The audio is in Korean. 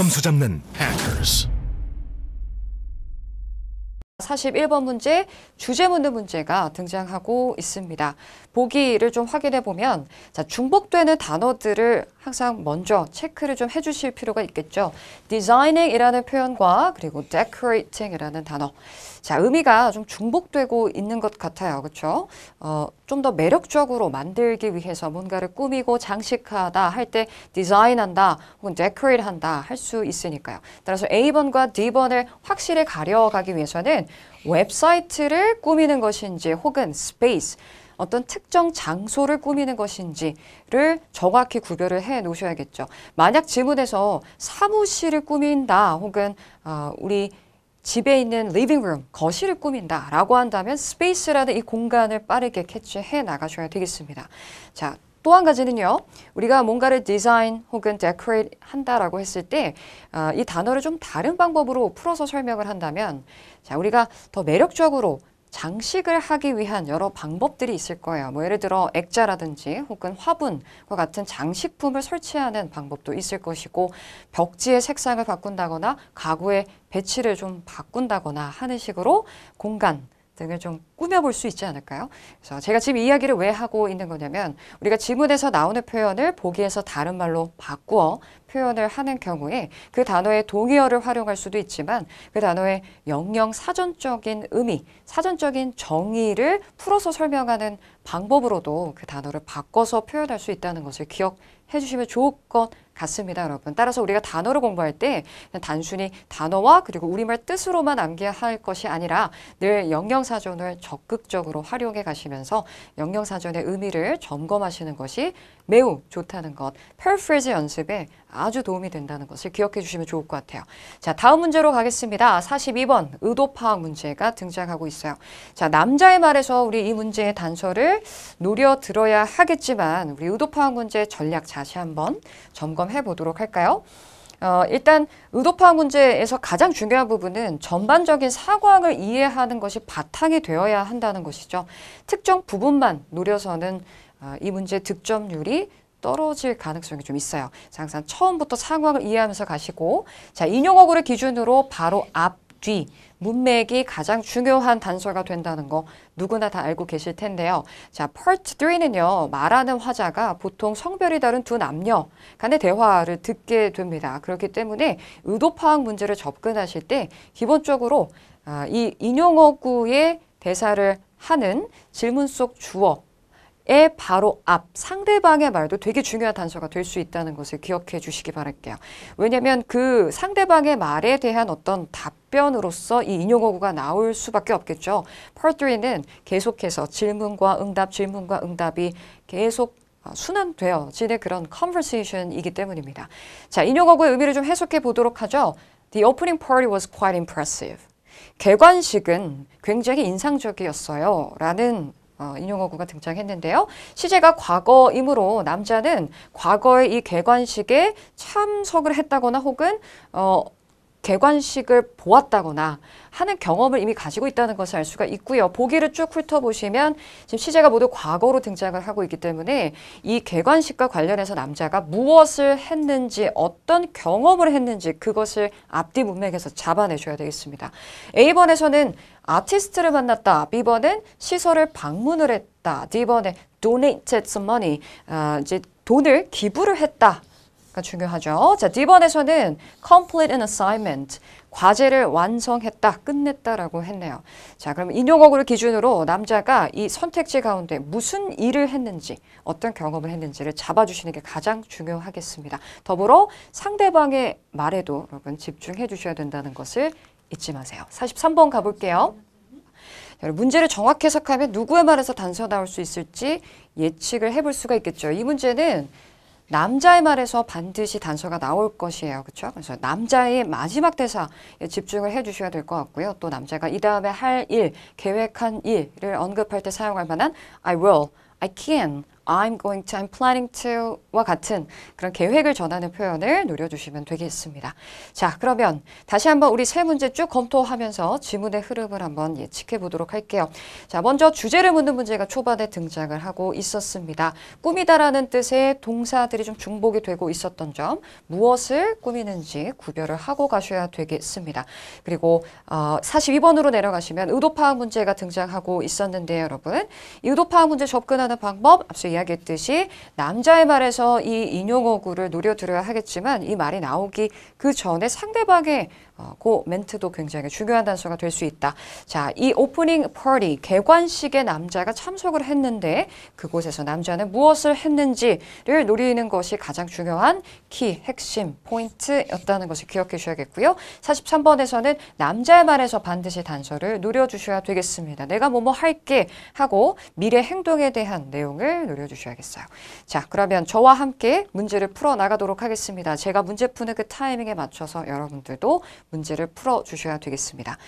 점수 잡는 hackers. 41번 문제, 주제 묻는 문제가 등장하고 있습니다. 보기를 좀 확인해 보면 자, 중복되는 단어들을 항상 먼저 체크를 좀 해주실 필요가 있겠죠. designing이라는 표현과 그리고 decorating이라는 단어 자, 의미가 좀 중복되고 있는 것 같아요. 그렇죠? 어, 좀 더 매력적으로 만들기 위해서 뭔가를 꾸미고 장식하다 할 때 디자인한다 혹은 데코레이트한다 할 수 있으니까요. 따라서 A번과 D번을 확실히 가려가기 위해서는 웹사이트를 꾸미는 것인지 혹은 스페이스 어떤 특정 장소를 꾸미는 것인지를 정확히 구별을 해 놓으셔야겠죠. 만약 질문에서 사무실을 꾸민다 혹은 어, 우리 집에 있는 리빙룸, 거실을 꾸민다 라고 한다면 스페이스라는 이 공간을 빠르게 캐치해 나가셔야 되겠습니다. 자, 또 한 가지는요. 우리가 뭔가를 디자인 혹은 데코레이트 한다라고 했을 때이 아, 단어를 좀 다른 방법으로 풀어서 설명을 한다면 자, 우리가 더 매력적으로 장식을 하기 위한 여러 방법들이 있을 거예요. 뭐 예를 들어 액자라든지 혹은 화분과 같은 장식품을 설치하는 방법도 있을 것이고 벽지의 색상을 바꾼다거나 가구의 배치를 좀 바꾼다거나 하는 식으로 공간 등을 좀 꾸며볼 수 있지 않을까요? 그래서 제가 지금 이야기를 왜 하고 있는 거냐면 우리가 지문에서 나오는 표현을 보기에서 다른 말로 바꾸어 표현을 하는 경우에 그 단어의 동의어를 활용할 수도 있지만 그 단어의 영영 사전적인 의미, 사전적인 정의를 풀어서 설명하는 방법으로도 그 단어를 바꿔서 표현할 수 있다는 것을 기억해 주시면 좋을 것 같습니다, 여러분. 따라서 우리가 단어를 공부할 때 단순히 단어와 그리고 우리말 뜻으로만 남겨야 할 것이 아니라 늘 영영사전을 적극적으로 활용해 가시면서 영영사전의 의미를 점검하시는 것이 매우 좋다는 것, p a r a p 연습에 아주 도움이 된다는 것을 기억해 주시면 좋을 것 같아요. 자, 다음 문제로 가겠습니다. 42번 의도 파악 문제가 등장하고 있어요. 자, 남자의 말에서 우리 이 문제의 단서를 노려 들어야 하겠지만 우리 의도 파악 문제 전략 다시 한번 점검 해보도록 할까요? 어, 일단 의도파 문제에서 가장 중요한 부분은 전반적인 사고항을 이해하는 것이 바탕이 되어야 한다는 것이죠. 특정 부분만 노려서는 어, 이문제 득점률이 떨어질 가능성이 좀 있어요. 항상 처음부터 상황을 이해하면서 가시고 자 인용어구를 기준으로 바로 앞뒤 문맥이 가장 중요한 단서가 된다는 거 누구나 다 알고 계실 텐데요. 자, part 3는요. 말하는 화자가 보통 성별이 다른 두 남녀 간의 대화를 듣게 됩니다. 그렇기 때문에 의도 파악 문제를 접근하실 때 기본적으로 아, 이 인용어구의 대사를 하는 질문 속 주어 의 바로 앞 상대방의 말도 되게 중요한 단서가 될 수 있다는 것을 기억해 주시기 바랄게요. 왜냐하면 그 상대방의 말에 대한 어떤 답변으로서 이 인용어구가 나올 수밖에 없겠죠. Part3는 계속해서 질문과 응답, 질문과 응답이 계속 아, 순환되어지는 그런 conversation이기 때문입니다. 자, 인용어구의 의미를 좀 해석해 보도록 하죠. The opening party was quite impressive. 개관식은 굉장히 인상적이었어요. 라는 어, 인용어구가 등장했는데요. 시제가 과거이므로 남자는 과거의 이 개관식에 참석을 했다거나 혹은 어, 개관식을 보았다거나 하는 경험을 이미 가지고 있다는 것을 알 수가 있고요. 보기를 쭉 훑어보시면 지금 시제가 모두 과거로 등장을 하고 있기 때문에 이 개관식과 관련해서 남자가 무엇을 했는지 어떤 경험을 했는지 그것을 앞뒤 문맥에서 잡아내줘야 되겠습니다. A번에서는 아티스트를 만났다. B번엔 시설을 방문을 했다. D번에 donated some money. 아, 이제 돈을 기부를 했다. 가 중요하죠. 자, D번에서는 complete an assignment, 과제를 완성했다, 끝냈다라고 했네요. 자, 그럼 인용어구를 기준으로 남자가 이 선택지 가운데 무슨 일을 했는지, 어떤 경험을 했는지를 잡아주시는 게 가장 중요하겠습니다. 더불어 상대방의 말에도 여러분 집중해 주셔야 된다는 것을 잊지 마세요. 43번 가볼게요. 문제를 정확히 해석하면 누구의 말에서 단서 나올 수 있을지 예측을 해볼 수가 있겠죠. 이 문제는 남자의 말에서 반드시 단서가 나올 것이에요. 그렇죠? 그래서 남자의 마지막 대사에 집중을 해주셔야 될 것 같고요. 또 남자가 이 다음에 할 일, 계획한 일을 언급할 때 사용할 만한 I will, I can, I'm going to, I'm planning to와 같은 그런 계획을 전하는 표현을 노려주시면 되겠습니다. 자, 그러면 다시 한번 우리 세 문제 쭉 검토하면서 지문의 흐름을 한번 예측해 보도록 할게요. 자, 먼저 주제를 묻는 문제가 초반에 등장을 하고 있었습니다. 꿈이다라는 뜻의 동사들이 좀 중복이 되고 있었던 점, 무엇을 꾸미는지 구별을 하고 가셔야 되겠습니다. 그리고 어, 42번으로 내려가시면 의도파악 문제가 등장하고 있었는데요, 여러분. 이 의도파악 문제 접근하는 방법 앞서 이야기 이야기했듯이 남자의 말에서 이 인용어구를 노려들어야 하겠지만 이 말이 나오기 그 전에 상대방의 그 멘트도 굉장히 중요한 단서가 될 수 있다. 자, 이 오프닝 파티, 개관식에 남자가 참석을 했는데 그곳에서 남자는 무엇을 했는지를 노리는 것이 가장 중요한 키, 핵심, 포인트였다는 것을 기억해 주셔야겠고요. 43번에서는 남자의 말에서 반드시 단서를 노려주셔야 되겠습니다. 내가 뭐뭐 할게 하고 미래 행동에 대한 내용을 노려주셔야 주셔야겠어요. 자, 그러면 저와 함께 문제를 풀어나가도록 하겠습니다. 제가 문제 푸는 그 타이밍에 맞춰서 여러분들도 문제를 풀어주셔야 되겠습니다.